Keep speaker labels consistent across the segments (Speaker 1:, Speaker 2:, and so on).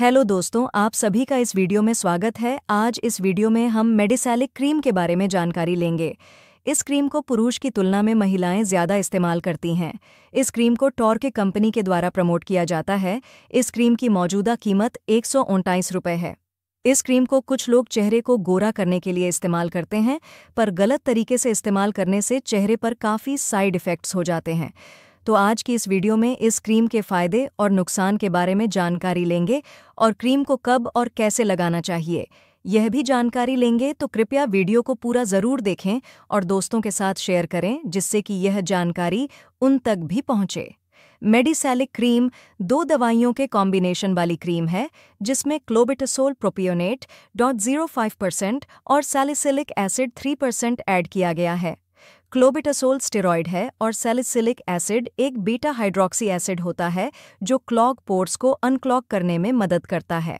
Speaker 1: hello दोस्तों आप सभी का इस वीडियो में स्वागत है आज इस वीडियो में हम मेडिसैलिक क्रीम के बारे में जानकारी लेंगे इस क्रीम को पुरुष की तुलना में महिलाएं ज़्यादा इस्तेमाल करती हैं इस क्रीम को के कंपनी के द्वारा प्रमोट किया जाता है इस क्रीम की मौजूदा कीमत एक सौ है इस क्रीम को कुछ लोग चेहरे को गोरा करने के लिए इस्तेमाल करते हैं पर गलत तरीके से इस्तेमाल करने से चेहरे पर काफ़ी साइड इफ़ेक्ट्स हो जाते हैं तो आज की इस वीडियो में इस क्रीम के फ़ायदे और नुकसान के बारे में जानकारी लेंगे और क्रीम को कब और कैसे लगाना चाहिए यह भी जानकारी लेंगे तो कृपया वीडियो को पूरा ज़रूर देखें और दोस्तों के साथ शेयर करें जिससे कि यह जानकारी उन तक भी पहुँचे मेडिसैलिक क्रीम दो दवाइयों के कॉम्बिनेशन वाली क्रीम है जिसमें clobetasol propionate dot zero five percent और salicylic acid three percent add किया गया है क्लोबिटासोल स्टेरॉयड है और सेलिसिलिक एसिड एक बीटा हाइड्रोक्सी एसिड होता है जो क्लॉग पोर्स को अनक्लॉग करने में मदद करता है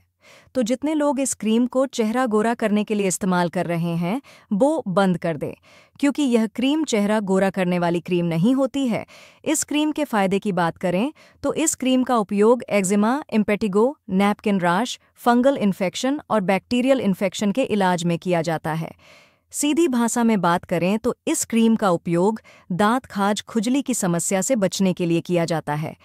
Speaker 1: तो जितने लोग इस क्रीम को चेहरा गोरा करने के लिए इस्तेमाल कर रहे हैं वो बंद कर दें क्योंकि यह क्रीम चेहरा गोरा करने वाली क्रीम नहीं होती है इस क्रीम के फायदे की बात करें तो इस क्रीम का उपयोग eczema impetigo napkin rash fungal infection और बैक्टीरियल इन्फेक्शन के इलाज में किया जाता है सीधी भाषा में बात करें तो इस क्रीम का उपयोग दांत खाज खुजली की समस्या से बचने के लिए किया जाता है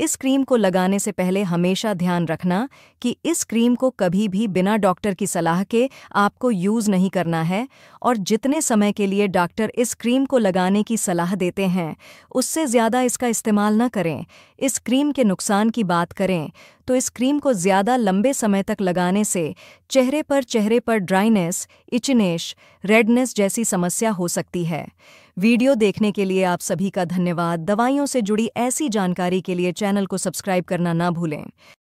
Speaker 1: इस क्रीम को लगाने से पहले हमेशा ध्यान रखना कि इस क्रीम को कभी भी बिना डॉक्टर की सलाह के आपको यूज़ नहीं करना है और जितने समय के लिए डॉक्टर इस क्रीम को लगाने की सलाह देते हैं उससे ज़्यादा इसका इस्तेमाल न करें इस क्रीम के नुकसान की बात करें तो इस क्रीम को ज़्यादा लंबे समय तक लगाने से चेहरे पर चेहरे पर ड्राइनेस इचनेश रेडनेस जैसी समस्या हो सकती है वीडियो देखने के लिए आप सभी का धन्यवाद दवाइयों से जुड़ी ऐसी जानकारी के लिए चैनल को सब्सक्राइब करना ना भूलें